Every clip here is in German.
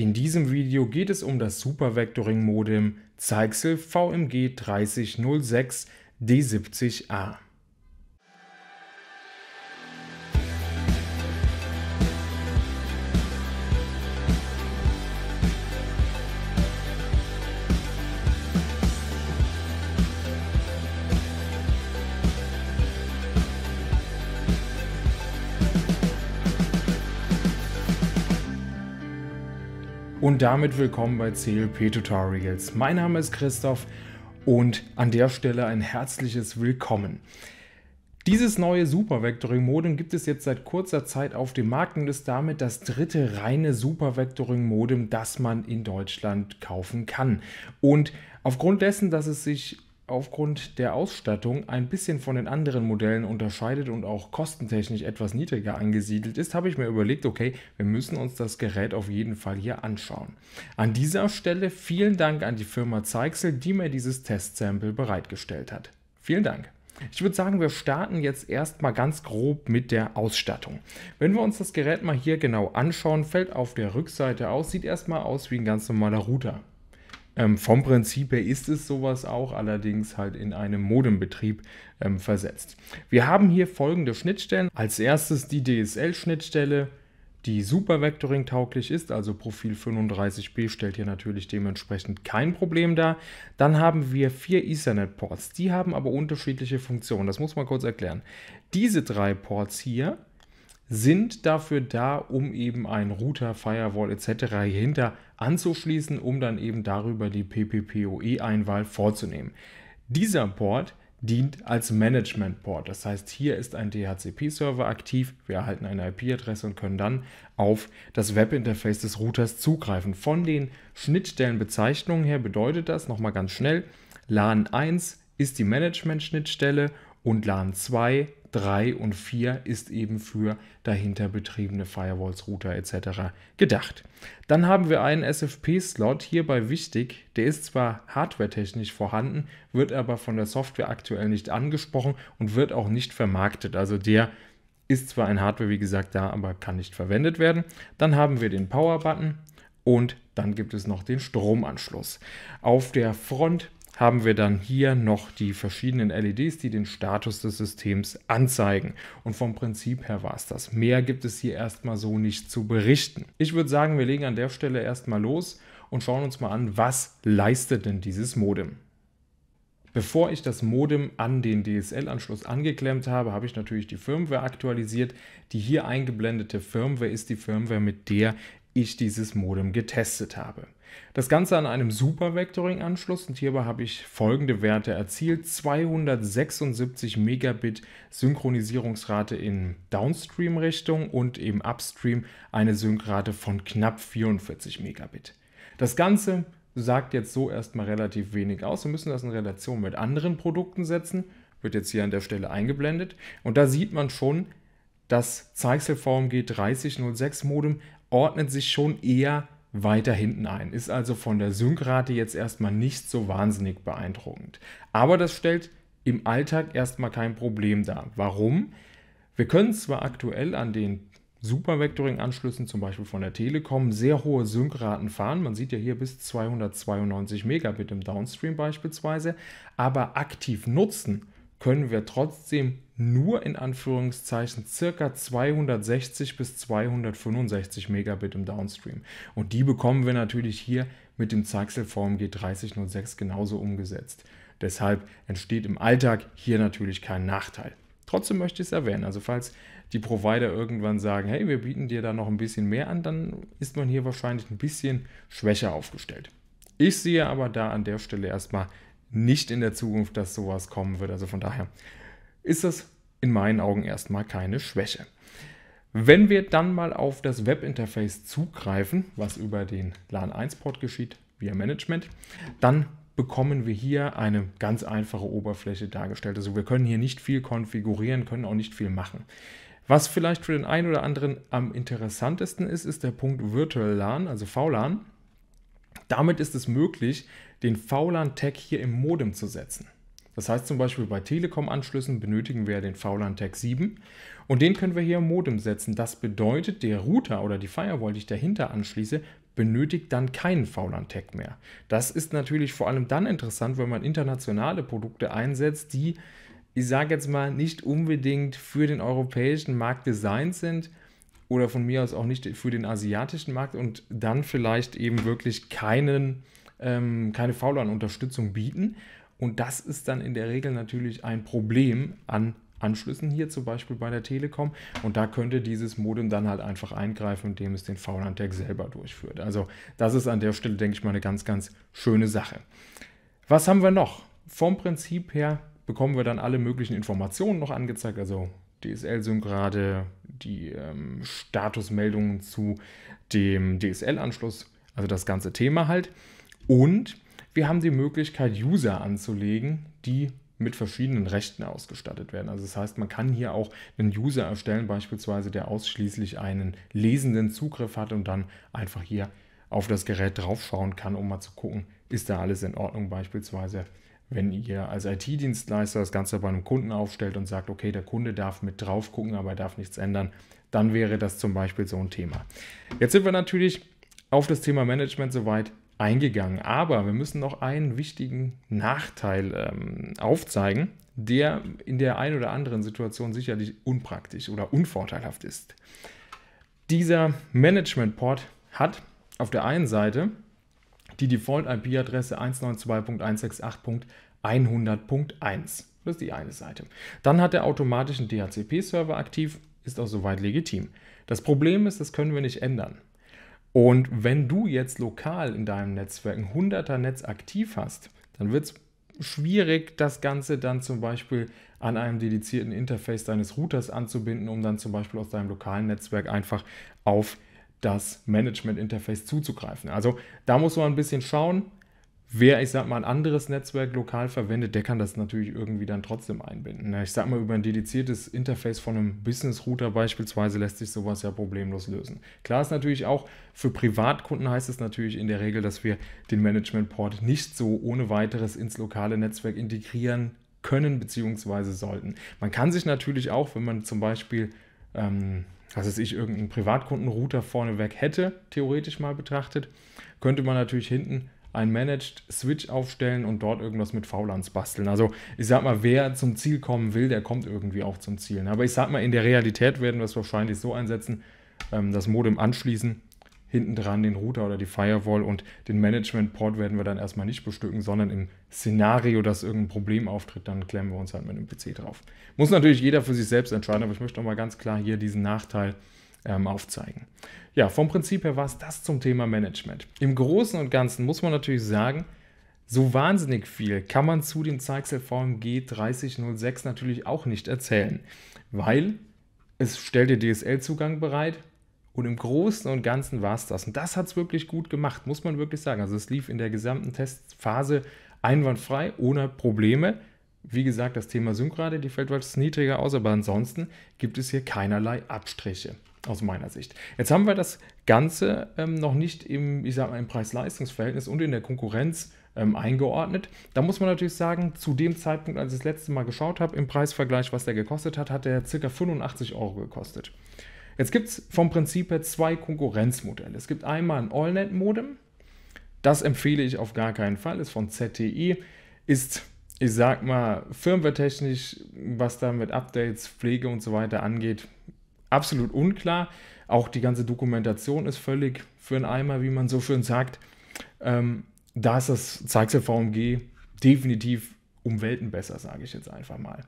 In diesem Video geht es um das Supervectoring-Modem Zeichsel VMG 3006 D70A. und damit willkommen bei CLP Tutorials. Mein Name ist Christoph und an der Stelle ein herzliches Willkommen. Dieses neue Super Vectoring Modem gibt es jetzt seit kurzer Zeit auf dem Markt und ist damit das dritte reine Super Vectoring Modem, das man in Deutschland kaufen kann. Und aufgrund dessen, dass es sich aufgrund der Ausstattung ein bisschen von den anderen Modellen unterscheidet und auch kostentechnisch etwas niedriger angesiedelt ist, habe ich mir überlegt, okay, wir müssen uns das Gerät auf jeden Fall hier anschauen. An dieser Stelle vielen Dank an die Firma Zeichsel, die mir dieses Testsample bereitgestellt hat. Vielen Dank. Ich würde sagen, wir starten jetzt erstmal ganz grob mit der Ausstattung. Wenn wir uns das Gerät mal hier genau anschauen, fällt auf der Rückseite aus, sieht erstmal aus wie ein ganz normaler Router. Ähm, vom Prinzip her ist es sowas auch, allerdings halt in einem Modembetrieb ähm, versetzt. Wir haben hier folgende Schnittstellen. Als erstes die DSL-Schnittstelle, die super Vectoring tauglich ist, also Profil 35b stellt hier natürlich dementsprechend kein Problem dar. Dann haben wir vier Ethernet-Ports, die haben aber unterschiedliche Funktionen, das muss man kurz erklären. Diese drei Ports hier sind dafür da, um eben einen Router, Firewall etc. hinter anzuschließen, um dann eben darüber die PPPoE-Einwahl vorzunehmen. Dieser Port dient als Management-Port. Das heißt, hier ist ein DHCP-Server aktiv. Wir erhalten eine IP-Adresse und können dann auf das Webinterface des Routers zugreifen. Von den Schnittstellenbezeichnungen her bedeutet das nochmal ganz schnell: LAN 1 ist die Management-Schnittstelle und LAN 2 3 und 4 ist eben für dahinter betriebene Firewalls, Router etc. gedacht. Dann haben wir einen SFP-Slot, hierbei wichtig, der ist zwar hardwaretechnisch vorhanden, wird aber von der Software aktuell nicht angesprochen und wird auch nicht vermarktet. Also der ist zwar ein Hardware, wie gesagt, da, aber kann nicht verwendet werden. Dann haben wir den Power-Button und dann gibt es noch den Stromanschluss. Auf der Front haben wir dann hier noch die verschiedenen LEDs, die den Status des Systems anzeigen. Und vom Prinzip her war es das. Mehr gibt es hier erstmal so nicht zu berichten. Ich würde sagen, wir legen an der Stelle erstmal los und schauen uns mal an, was leistet denn dieses Modem. Bevor ich das Modem an den DSL-Anschluss angeklemmt habe, habe ich natürlich die Firmware aktualisiert. Die hier eingeblendete Firmware ist die Firmware, mit der ich dieses Modem getestet habe. Das Ganze an einem Super-Vectoring-Anschluss und hierbei habe ich folgende Werte erzielt. 276 Megabit Synchronisierungsrate in Downstream-Richtung und im Upstream eine Synkrate von knapp 44 Megabit. Das Ganze sagt jetzt so erstmal relativ wenig aus. Wir müssen das in Relation mit anderen Produkten setzen. Wird jetzt hier an der Stelle eingeblendet. Und da sieht man schon, dass Zeichsel VMG 3006 Modem ordnet sich schon eher weiter hinten ein, ist also von der Synkrate jetzt erstmal nicht so wahnsinnig beeindruckend. Aber das stellt im Alltag erstmal kein Problem dar. Warum? Wir können zwar aktuell an den Supervectoring-Anschlüssen, zum Beispiel von der Telekom, sehr hohe Synkraten fahren. Man sieht ja hier bis 292 Megabit im Downstream beispielsweise, aber aktiv nutzen können wir trotzdem nur in Anführungszeichen circa 260 bis 265 Megabit im Downstream. Und die bekommen wir natürlich hier mit dem Zeichsel VMG 3006 genauso umgesetzt. Deshalb entsteht im Alltag hier natürlich kein Nachteil. Trotzdem möchte ich es erwähnen. Also falls die Provider irgendwann sagen, hey, wir bieten dir da noch ein bisschen mehr an, dann ist man hier wahrscheinlich ein bisschen schwächer aufgestellt. Ich sehe aber da an der Stelle erstmal nicht in der Zukunft, dass sowas kommen wird. Also von daher ist das in meinen Augen erstmal keine Schwäche. Wenn wir dann mal auf das Webinterface zugreifen, was über den LAN1-Port geschieht, via Management, dann bekommen wir hier eine ganz einfache Oberfläche dargestellt. Also wir können hier nicht viel konfigurieren, können auch nicht viel machen. Was vielleicht für den einen oder anderen am interessantesten ist, ist der Punkt Virtual LAN, also VLAN. Damit ist es möglich, den VLAN-Tag hier im Modem zu setzen. Das heißt zum Beispiel bei Telekom-Anschlüssen benötigen wir den VLAN-Tag 7 und den können wir hier im Modem setzen. Das bedeutet, der Router oder die Firewall, die ich dahinter anschließe, benötigt dann keinen VLAN-Tag mehr. Das ist natürlich vor allem dann interessant, wenn man internationale Produkte einsetzt, die, ich sage jetzt mal, nicht unbedingt für den europäischen Markt designt sind, oder von mir aus auch nicht für den asiatischen Markt und dann vielleicht eben wirklich keinen, ähm, keine VLAN-Unterstützung bieten. Und das ist dann in der Regel natürlich ein Problem an Anschlüssen hier zum Beispiel bei der Telekom. Und da könnte dieses Modem dann halt einfach eingreifen, indem es den VLAN-Tag selber durchführt. Also das ist an der Stelle, denke ich mal, eine ganz, ganz schöne Sache. Was haben wir noch? Vom Prinzip her bekommen wir dann alle möglichen Informationen noch angezeigt, also DSL-Sync gerade, die ähm, Statusmeldungen zu dem DSL-Anschluss, also das ganze Thema halt. Und wir haben die Möglichkeit, User anzulegen, die mit verschiedenen Rechten ausgestattet werden. Also das heißt, man kann hier auch einen User erstellen, beispielsweise, der ausschließlich einen lesenden Zugriff hat und dann einfach hier auf das Gerät draufschauen kann, um mal zu gucken, ist da alles in Ordnung beispielsweise wenn ihr als IT-Dienstleister das Ganze bei einem Kunden aufstellt und sagt, okay, der Kunde darf mit drauf gucken, aber er darf nichts ändern, dann wäre das zum Beispiel so ein Thema. Jetzt sind wir natürlich auf das Thema Management soweit eingegangen, aber wir müssen noch einen wichtigen Nachteil ähm, aufzeigen, der in der einen oder anderen Situation sicherlich unpraktisch oder unvorteilhaft ist. Dieser Management-Port hat auf der einen Seite die Default-IP-Adresse 192.168.100.1. Das ist die eine Seite. Dann hat er automatisch einen DHCP-Server aktiv, ist auch soweit legitim. Das Problem ist, das können wir nicht ändern. Und wenn du jetzt lokal in deinem Netzwerk ein 100er Netz aktiv hast, dann wird es schwierig, das Ganze dann zum Beispiel an einem dedizierten Interface deines Routers anzubinden, um dann zum Beispiel aus deinem lokalen Netzwerk einfach auf das Management-Interface zuzugreifen. Also da muss man ein bisschen schauen, Wer, ich sag mal, ein anderes Netzwerk lokal verwendet, der kann das natürlich irgendwie dann trotzdem einbinden. Ich sag mal, über ein dediziertes Interface von einem Business-Router beispielsweise lässt sich sowas ja problemlos lösen. Klar ist natürlich auch, für Privatkunden heißt es natürlich in der Regel, dass wir den Management-Port nicht so ohne weiteres ins lokale Netzwerk integrieren können bzw. sollten. Man kann sich natürlich auch, wenn man zum Beispiel ähm, dass ich irgendeinen Privatkundenrouter vorneweg hätte, theoretisch mal betrachtet, könnte man natürlich hinten ein Managed Switch aufstellen und dort irgendwas mit VLANs basteln. Also ich sag mal, wer zum Ziel kommen will, der kommt irgendwie auch zum Ziel. Aber ich sag mal, in der Realität werden wir es wahrscheinlich so einsetzen, ähm, das Modem anschließen hinten dran den Router oder die Firewall und den Management-Port werden wir dann erstmal nicht bestücken, sondern im Szenario, dass irgendein Problem auftritt, dann klemmen wir uns halt mit dem PC drauf. Muss natürlich jeder für sich selbst entscheiden, aber ich möchte auch mal ganz klar hier diesen Nachteil ähm, aufzeigen. Ja, vom Prinzip her war es das zum Thema Management. Im Großen und Ganzen muss man natürlich sagen, so wahnsinnig viel kann man zu dem Zeichsel VMG 3006 natürlich auch nicht erzählen, weil es stellt dir DSL-Zugang bereit, und im Großen und Ganzen war es das. Und das hat es wirklich gut gemacht, muss man wirklich sagen. Also es lief in der gesamten Testphase einwandfrei, ohne Probleme. Wie gesagt, das Thema Synkrate, die fällt etwas niedriger aus, aber ansonsten gibt es hier keinerlei Abstriche aus meiner Sicht. Jetzt haben wir das Ganze ähm, noch nicht im, ich sag mal, im Preis-Leistungs-Verhältnis und in der Konkurrenz ähm, eingeordnet. Da muss man natürlich sagen, zu dem Zeitpunkt, als ich das letzte Mal geschaut habe, im Preisvergleich, was der gekostet hat, hat er ca. 85 Euro gekostet. Jetzt gibt es vom Prinzip her zwei Konkurrenzmodelle. Es gibt einmal ein AllNet-Modem. Das empfehle ich auf gar keinen Fall. Ist von ZTE. Ist, ich sag mal, firmwaretechnisch, was da mit Updates, Pflege und so weiter angeht, absolut unklar. Auch die ganze Dokumentation ist völlig für einen Eimer, wie man so schön sagt. Ähm, da ist das Zeixe VMG definitiv um Welten besser, sage ich jetzt einfach mal.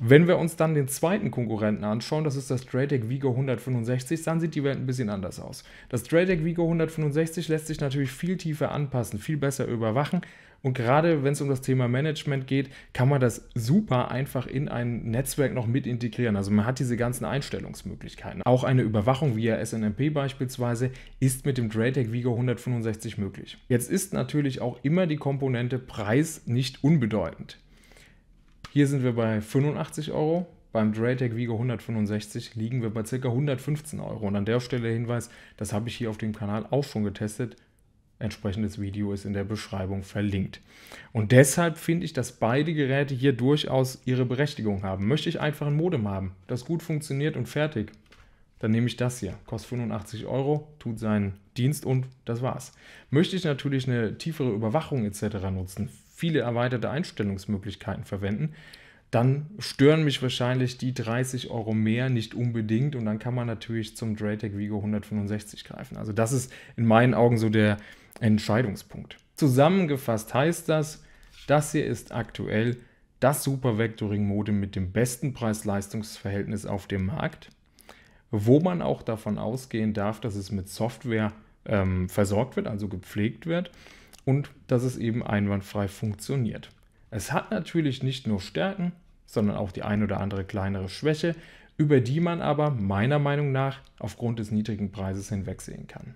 Wenn wir uns dann den zweiten Konkurrenten anschauen, das ist das Straytech Vigo 165, dann sieht die Welt ein bisschen anders aus. Das Straytech Vigo 165 lässt sich natürlich viel tiefer anpassen, viel besser überwachen und gerade wenn es um das Thema Management geht, kann man das super einfach in ein Netzwerk noch mit integrieren. Also man hat diese ganzen Einstellungsmöglichkeiten. Auch eine Überwachung via SNMP beispielsweise ist mit dem Draytech Vigo 165 möglich. Jetzt ist natürlich auch immer die Komponente Preis nicht unbedeutend. Hier sind wir bei 85 Euro. Beim Draytech Vigo 165 liegen wir bei ca. 115 Euro. Und an der Stelle Hinweis, das habe ich hier auf dem Kanal auch schon getestet. Entsprechendes Video ist in der Beschreibung verlinkt. Und deshalb finde ich, dass beide Geräte hier durchaus ihre Berechtigung haben. Möchte ich einfach ein Modem haben, das gut funktioniert und fertig, dann nehme ich das hier. Kostet 85 Euro, tut seinen Dienst und das war's. Möchte ich natürlich eine tiefere Überwachung etc. nutzen, viele erweiterte Einstellungsmöglichkeiten verwenden, dann stören mich wahrscheinlich die 30 Euro mehr nicht unbedingt und dann kann man natürlich zum Draytech Vigo 165 greifen. Also das ist in meinen Augen so der Entscheidungspunkt. Zusammengefasst heißt das, das hier ist aktuell das Super Vectoring Modem mit dem besten Preis-Leistungs-Verhältnis auf dem Markt, wo man auch davon ausgehen darf, dass es mit Software ähm, versorgt wird, also gepflegt wird und dass es eben einwandfrei funktioniert. Es hat natürlich nicht nur Stärken, sondern auch die ein oder andere kleinere Schwäche, über die man aber meiner Meinung nach aufgrund des niedrigen Preises hinwegsehen kann.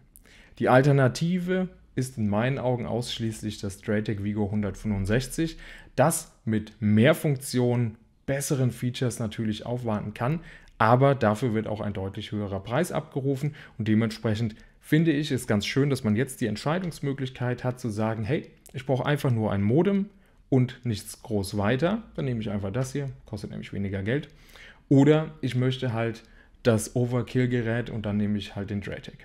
Die Alternative ist in meinen Augen ausschließlich das Straytech Vigo 165, das mit mehr Funktionen, besseren Features natürlich aufwarten kann, aber dafür wird auch ein deutlich höherer Preis abgerufen und dementsprechend finde ich es ganz schön, dass man jetzt die Entscheidungsmöglichkeit hat zu sagen, hey, ich brauche einfach nur ein Modem und nichts groß weiter. Dann nehme ich einfach das hier, kostet nämlich weniger Geld. Oder ich möchte halt das Overkill-Gerät und dann nehme ich halt den Draytech.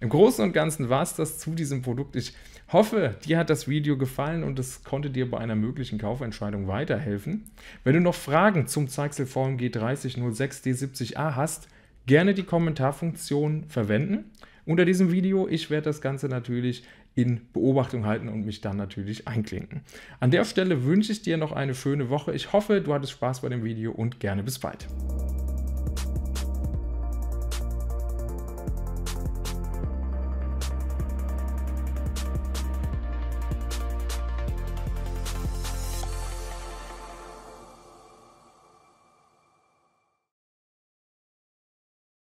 Im Großen und Ganzen war es das zu diesem Produkt. Ich hoffe, dir hat das Video gefallen und es konnte dir bei einer möglichen Kaufentscheidung weiterhelfen. Wenn du noch Fragen zum Zeichsel VMG 3006 D70A hast, gerne die Kommentarfunktion verwenden unter diesem Video. Ich werde das Ganze natürlich in Beobachtung halten und mich dann natürlich einklinken. An der Stelle wünsche ich dir noch eine schöne Woche. Ich hoffe, du hattest Spaß bei dem Video und gerne bis bald.